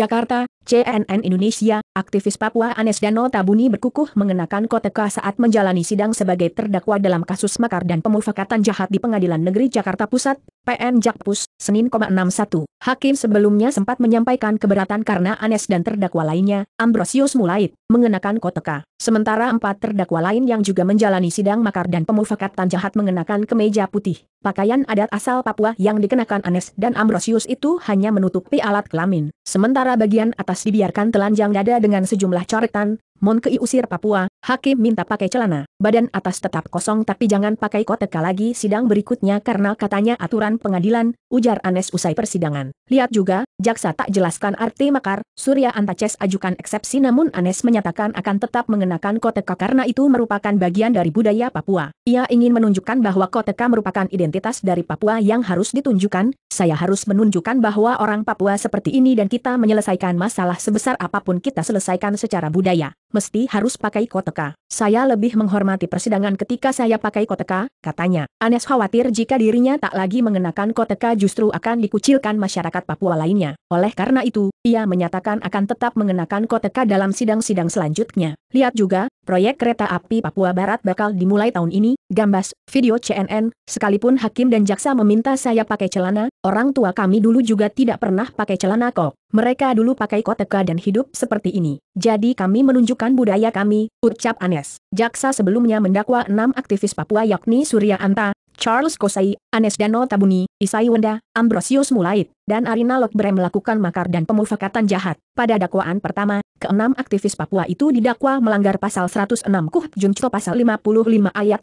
Jakarta, CNN Indonesia, aktivis Papua Anes Dano Tabuni berkukuh mengenakan koteka saat menjalani sidang sebagai terdakwa dalam kasus makar dan pemufakatan jahat di Pengadilan Negeri Jakarta Pusat, PN Jakpus, Senin 61. Hakim sebelumnya sempat menyampaikan keberatan karena Anes dan terdakwa lainnya, Ambrosius Mulait, mengenakan koteka. Sementara empat terdakwa lain yang juga menjalani sidang makar dan pemufakatan jahat mengenakan kemeja putih. Pakaian adat asal Papua yang dikenakan Anes dan Ambrosius itu hanya menutupi alat kelamin. Sementara bagian atas dibiarkan telanjang dada dengan sejumlah coretan, Monkei usir Papua, hakim minta pakai celana, badan atas tetap kosong tapi jangan pakai koteka lagi sidang berikutnya karena katanya aturan pengadilan, ujar Anes usai persidangan. Lihat juga, jaksa tak jelaskan arti makar, Surya Antaces ajukan eksepsi namun Anes menyatakan akan tetap mengenakan koteka karena itu merupakan bagian dari budaya Papua. Ia ingin menunjukkan bahwa koteka merupakan identitas dari Papua yang harus ditunjukkan, saya harus menunjukkan bahwa orang Papua seperti ini dan kita menyelesaikan masalah sebesar apapun kita selesaikan secara budaya. Mesti harus pakai koteka. Saya lebih menghormati persidangan ketika saya pakai koteka, katanya. Anes khawatir jika dirinya tak lagi mengenakan koteka justru akan dikucilkan masyarakat Papua lainnya. Oleh karena itu, ia menyatakan akan tetap mengenakan koteka dalam sidang-sidang selanjutnya. Lihat juga, proyek kereta api Papua Barat bakal dimulai tahun ini, gambas, video CNN, sekalipun hakim dan jaksa meminta saya pakai celana, Orang tua kami dulu juga tidak pernah pakai celana kok. Mereka dulu pakai koteka dan hidup seperti ini. Jadi kami menunjukkan budaya kami, ucap Anes. Jaksa sebelumnya mendakwa enam aktivis Papua yakni Surya Anta, Charles Kosai, Anes Dano Tabuni, Isai Wenda, Ambrosius Mulait, dan Arina Lokbre melakukan makar dan pemufakatan jahat. Pada dakwaan pertama, keenam aktivis Papua itu didakwa melanggar pasal 106 KUHP Junto pasal 55 ayat 1,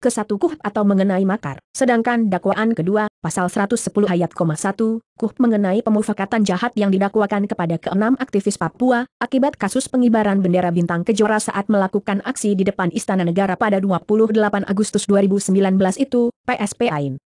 ke 1 KUHP atau mengenai makar. Sedangkan dakwaan kedua, pasal 110 ayat 1, KUHP mengenai pemufakatan jahat yang didakwakan kepada keenam aktivis Papua, akibat kasus pengibaran bendera bintang kejora saat melakukan aksi di depan Istana Negara pada 28 Agustus 2019 itu, PSP AIN